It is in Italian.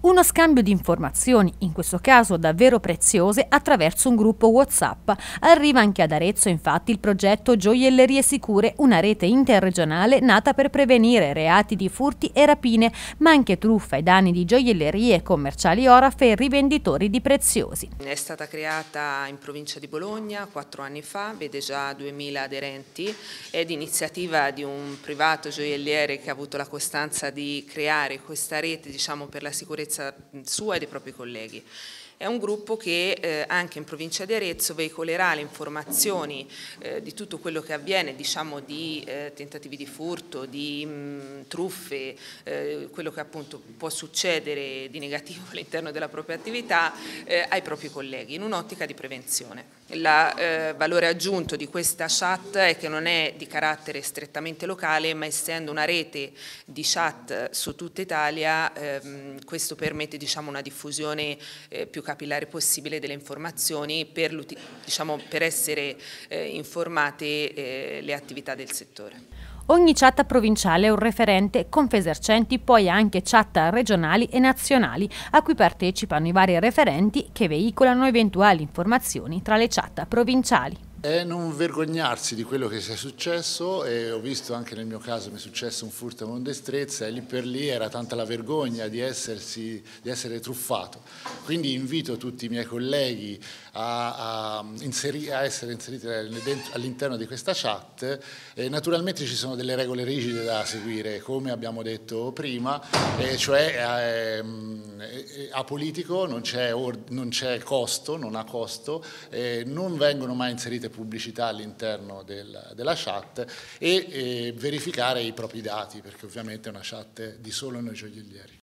uno scambio di informazioni, in questo caso davvero preziose, attraverso un gruppo WhatsApp. Arriva anche ad Arezzo infatti il progetto Gioiellerie Sicure, una rete interregionale nata per prevenire reati di furti e rapine, ma anche truffa e danni di gioiellerie, commerciali orafe e rivenditori di preziosi. È stata creata in provincia di Bologna quattro anni fa, vede già 2000 aderenti, ed iniziativa di un privato gioielliere che ha avuto la costanza di creare questa rete diciamo, per la sicurezza sicurezza mm, sua e dei propri colleghi. È un gruppo che eh, anche in provincia di Arezzo veicolerà le informazioni eh, di tutto quello che avviene, diciamo di eh, tentativi di furto, di mh, mm, truffe, eh, quello che appunto può succedere di negativo all'interno della propria attività eh, ai propri colleghi in un'ottica di prevenzione. Il eh, valore aggiunto di questa chat è che non è di carattere strettamente locale ma essendo una rete di chat su tutta Italia ehm, questo permette diciamo, una diffusione eh, più capillare possibile delle informazioni per, diciamo, per essere eh, informate eh, le attività del settore. Ogni chatta provinciale è un referente con fesercenti, poi anche chatta regionali e nazionali, a cui partecipano i vari referenti che veicolano eventuali informazioni tra le chatta provinciali. È non vergognarsi di quello che sia successo e ho visto anche nel mio caso mi è successo un furto con destrezza e lì per lì era tanta la vergogna di, essersi, di essere truffato. Quindi invito tutti i miei colleghi a, a, inseri, a essere inseriti all'interno di questa chat e naturalmente ci sono delle regole rigide da seguire come abbiamo detto prima, e cioè... Eh, a politico non c'è, non c'è costo, non ha costo, eh, non vengono mai inserite pubblicità all'interno del, della chat e eh, verificare i propri dati, perché ovviamente è una chat di solo noi gioiellieri.